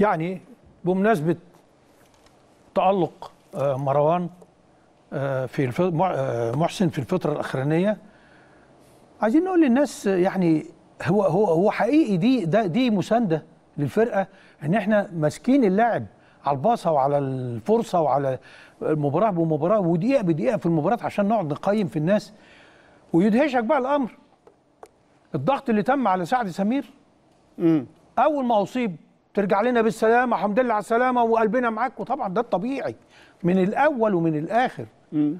يعني بمناسبة تألق آه، مروان آه، في آه، محسن في الفترة الأخرانية عايزين نقول للناس يعني هو هو هو حقيقي دي ده دي مسانده للفرقه ان احنا ماسكين اللاعب على الباصه وعلى الفرصه وعلى المباراه بمباراه ودقيقه بدقيقه في المباراه عشان نقعد نقيم في الناس ويدهشك بقى الامر الضغط اللي تم على سعد سمير امم اول ما اصيب ترجع لنا بالسلامه الحمد لله على السلامه وقلبنا معاك وطبعا ده الطبيعي من الاول ومن الاخر م.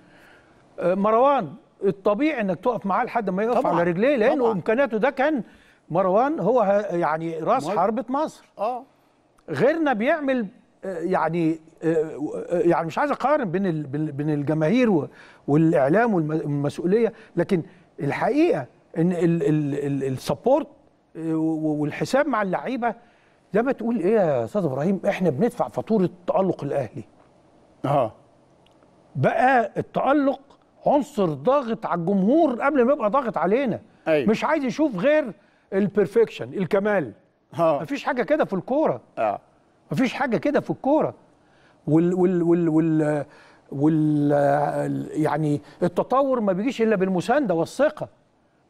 آه، مروان الطبيعي انك تقف معاه لحد ما يقف طبعا. على رجليه لانه طبعا. امكانياته ده كان مروان هو يعني راس مال. حربه مصر اه غيرنا بيعمل آه، يعني آه، يعني مش عايز اقارن بين بين الجماهير والاعلام والمسؤوليه لكن الحقيقه ان السبورت والحساب مع اللعيبه ده بتقول ايه يا استاذ ابراهيم احنا بندفع فاتوره تالق الاهلي اه بقى التالق عنصر ضاغط على الجمهور قبل ما يبقى ضاغط علينا أيوة. مش عايز يشوف غير البرفكشن الكمال ها. آه. مفيش حاجه كده في الكوره اه مفيش حاجه كده في الكوره وال وال وال وال, وال يعني التطور ما بيجيش الا بالمسانده والثقه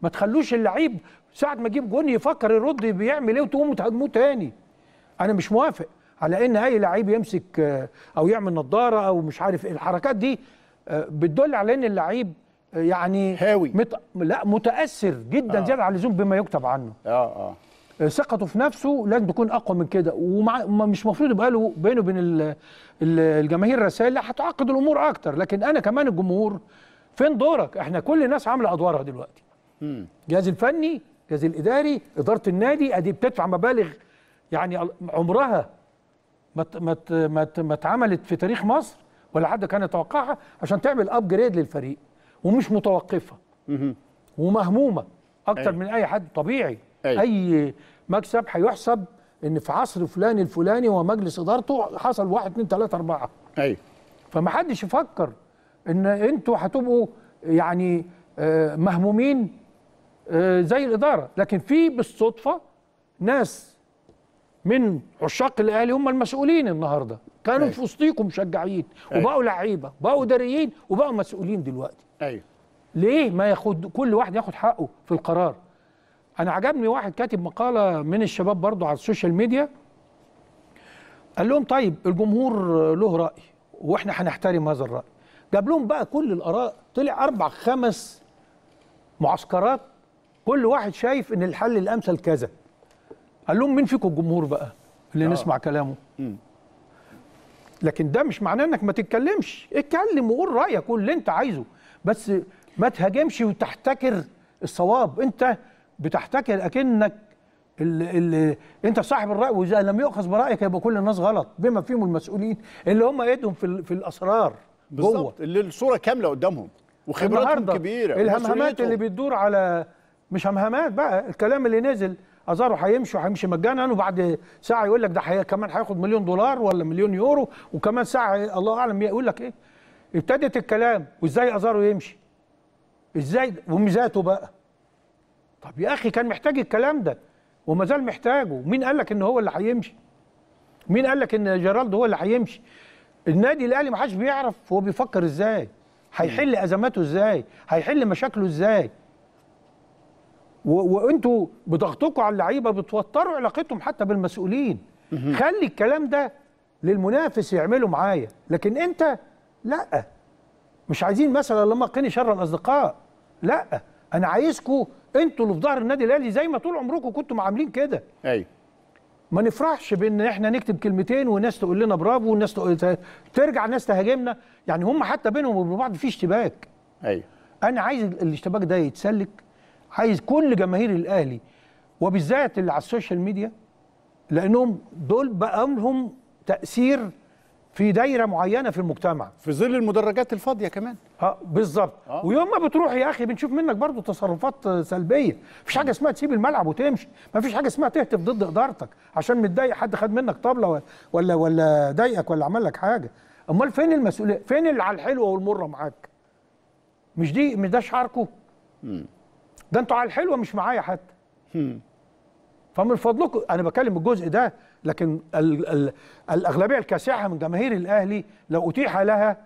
ما تخلوش اللعيب ساعه ما يجيب جون يفكر يرد بيعمل ايه وتقوم تهاجموه تاني انا مش موافق على ان اي لعيب يمسك آه، او يعمل نظاره او مش عارف إيه. الحركات دي آه، بتدل على ان اللعيب آه، يعني هاوي مت... لا متاثر جدا آه. زياده عن اللزوم بما يكتب عنه اه اه ثقته في نفسه لازم تكون اقوى من كده ومع مفروض المفروض يبقى له بينه وبين ال... الجماهير رسائل هتعقد الامور اكتر لكن انا كمان الجمهور فين دورك احنا كل الناس عامله ادوارها دلوقتي امم الجهاز الفني الجهاز الاداري اداره النادي ادي بتدفع مبالغ يعني عمرها ما ما ما اتعملت في تاريخ مصر ولا حد كان يتوقعها عشان تعمل ابجريد للفريق ومش متوقفه ومهمومه اكتر أي. من اي حد طبيعي أي, أي مكسب هيحسب ان في عصر فلان الفلاني ومجلس ادارته حصل واحد اثنين ثلاثه اربعه ايوه فمحدش يفكر ان انتوا هتبقوا يعني آه، مهمومين آه، زي الاداره لكن في بالصدفه ناس من عشاق الاهلي هم المسؤولين النهارده كانوا أيوه. في وسطيكم مشجعين أيوه. وبقوا لعيبه وبقوا اداريين وبقوا مسؤولين دلوقتي ايوه ليه ما ياخد كل واحد ياخد حقه في القرار انا عجبني واحد كاتب مقاله من الشباب برضو على السوشيال ميديا قال لهم طيب الجمهور له راي واحنا هنحترم هذا الراي جاب لهم بقى كل الاراء طلع اربع خمس معسكرات كل واحد شايف ان الحل الامثل كذا قال لهم مين فيكم الجمهور بقى اللي آه. نسمع كلامه لكن ده مش معناه انك ما تتكلمش اتكلم وقول رايك قول اللي انت عايزه بس ما تهاجمش وتحتكر الصواب انت بتحتكر اكنك اللي ال انت صاحب الراي واذا لم يؤخذ برايك يبقى كل الناس غلط بما فيهم المسؤولين اللي هم ايدهم في, في الاسرار بالظبط اللي الصوره كامله قدامهم وخبراتهم كبيره الهمهمات اللي بتدور على مش همهمات بقى الكلام اللي نزل ازارو هيمشي وهيمشي مجانا وبعد ساعه يقول لك ده حي... كمان هياخد مليون دولار ولا مليون يورو وكمان ساعه الله اعلم يقول لك ايه ابتدت الكلام وازاي ازارو يمشي ازاي وميزاته بقى طب يا اخي كان محتاج الكلام ده وما زال محتاجه مين قال لك ان هو اللي هيمشي مين قال لك ان جيرالد هو اللي هيمشي النادي الاهلي ما حدش بيعرف هو بيفكر ازاي هيحل ازماته ازاي هيحل مشاكله ازاي وانتوا بضغطكم على اللعيبه بتوتروا علاقتهم حتى بالمسؤولين خلي الكلام ده للمنافس يعمله معايا لكن انت لا مش عايزين مثلا لما قني شر الاصدقاء لا انا عايزكم انتوا اللي في ظهر النادي الاهلي زي ما طول عمركم كنتم عاملين كده ايوه ما نفرحش بان احنا نكتب كلمتين والناس تقول لنا برافو والناس تقول ترجع الناس تهاجمنا يعني هم حتى بينهم وبين بعض في اشتباك ايوه انا عايز الاشتباك ده يتسلك عايز كل جماهير الاهلي وبالذات اللي على السوشيال ميديا لانهم دول بقى لهم تاثير في دايره معينه في المجتمع في ظل المدرجات الفاضيه كمان اه بالظبط آه. ويوم ما بتروح يا اخي بنشوف منك برضو تصرفات سلبيه مفيش حاجه اسمها تسيب الملعب وتمشي مفيش حاجه اسمها تهتف ضد ادارتك عشان متضايق حد خد منك طبله ولا ولا ضايقك ولا عمل لك حاجه امال فين المسؤوليه فين اللي على الحلوه والمره معاك مش دي مش ده شعاركم ده انتوا على الحلوه مش معايا حتى فمن فضلكم انا بكلم الجزء ده لكن الـ الـ الاغلبيه الكاسحه من جماهير الاهلي لو اتيح لها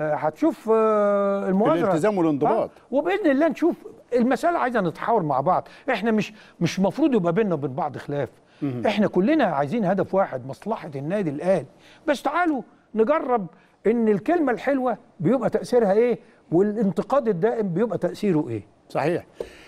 آه، هتشوف آه، المؤازره الالتزام والانضباط آه، وباذن الله نشوف المساله عايزه نتحاور مع بعض احنا مش مش مفروض يبقى بيننا وبين بعض خلاف احنا كلنا عايزين هدف واحد مصلحه النادي الاهلي بس تعالوا نجرب ان الكلمه الحلوه بيبقى تاثيرها ايه والانتقاد الدائم بيبقى تاثيره ايه صحيح